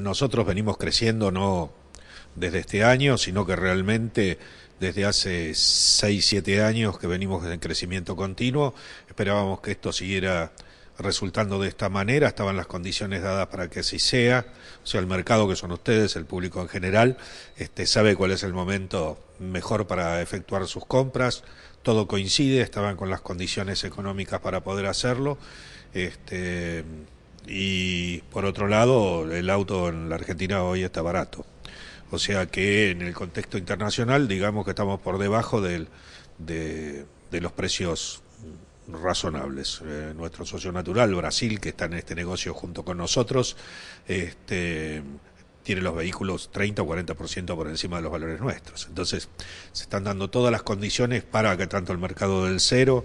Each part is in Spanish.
Nosotros venimos creciendo no desde este año, sino que realmente desde hace 6, 7 años que venimos en crecimiento continuo. Esperábamos que esto siguiera resultando de esta manera, estaban las condiciones dadas para que así sea, o sea, el mercado que son ustedes, el público en general, este, sabe cuál es el momento mejor para efectuar sus compras, todo coincide, estaban con las condiciones económicas para poder hacerlo. Este, y por otro lado, el auto en la Argentina hoy está barato. O sea que en el contexto internacional, digamos que estamos por debajo de, los precios razonables. Eh, nuestro socio natural, Brasil, que está en este negocio junto con nosotros, este, tiene los vehículos 30 o 40% por encima de los valores nuestros. Entonces, se están dando todas las condiciones para que tanto el mercado del cero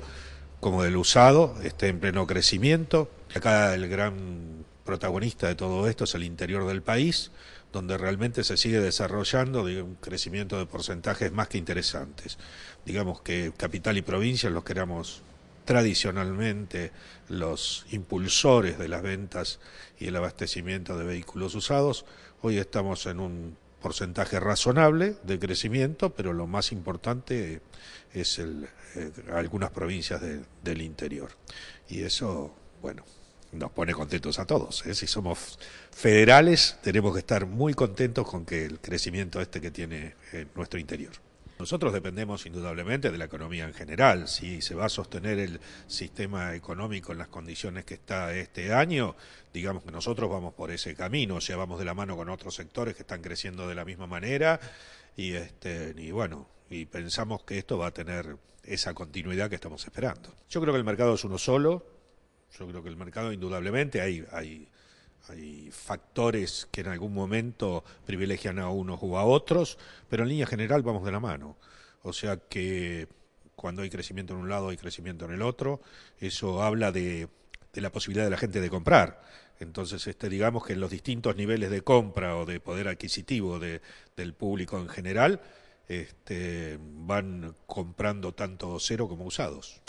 como del usado esté en pleno crecimiento Acá el gran protagonista de todo esto es el interior del país, donde realmente se sigue desarrollando un crecimiento de porcentajes más que interesantes. Digamos que capital y provincia los que éramos tradicionalmente los impulsores de las ventas y el abastecimiento de vehículos usados, hoy estamos en un porcentaje razonable de crecimiento, pero lo más importante es el, eh, algunas provincias del interior. Y eso bueno, nos pone contentos a todos. ¿eh? Si somos federales, tenemos que estar muy contentos con que el crecimiento este que tiene nuestro interior. Nosotros dependemos indudablemente de la economía en general. Si se va a sostener el sistema económico en las condiciones que está este año, digamos que nosotros vamos por ese camino, o sea, vamos de la mano con otros sectores que están creciendo de la misma manera y este y bueno, y pensamos que esto va a tener esa continuidad que estamos esperando. Yo creo que el mercado es uno solo, yo creo que el mercado, indudablemente, hay, hay, factores que en algún momento privilegian a unos u a otros, pero en línea general vamos de la mano. O sea que cuando hay crecimiento en un lado hay crecimiento en el otro, eso habla de, la posibilidad de la gente de comprar. Entonces, este, digamos que en los distintos niveles de compra o de poder adquisitivo del público en general, este, van comprando tanto cero como usados.